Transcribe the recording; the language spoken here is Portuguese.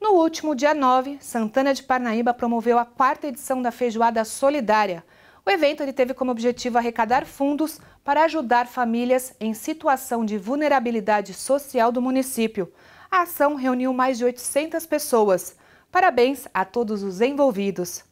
No último dia 9, Santana de Parnaíba promoveu a quarta edição da Feijoada Solidária. O evento ele teve como objetivo arrecadar fundos para ajudar famílias em situação de vulnerabilidade social do município. A ação reuniu mais de 800 pessoas. Parabéns a todos os envolvidos.